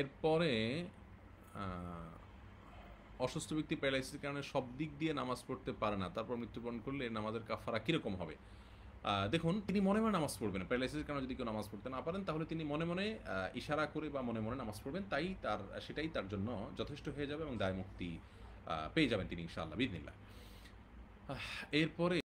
এরপরে অসুস্থ ব্যক্তি প্যারালাইসিসের কারণে সব দিক দিয়ে নামাজ পড়তে পারে না তারপর মৃত্যুবরণ করলে নামাজের কাফারা কীরকম হবে দেখুন তিনি মনে মনে নামাজ পড়বেন প্যারালাইসিসের কারণে যদি কেউ নামাজ পড়তে না পারেন তাহলে তিনি মনে মনে ইশারা করে বা মনে মনে নামাজ পড়বেন তাই তার সেটাই তার জন্য যথেষ্ট হয়ে যাবে এবং দায় মুক্তি পেয়ে যাবেন তিনি ইনশাআল্লাহ বিদিনিল্লা এরপরে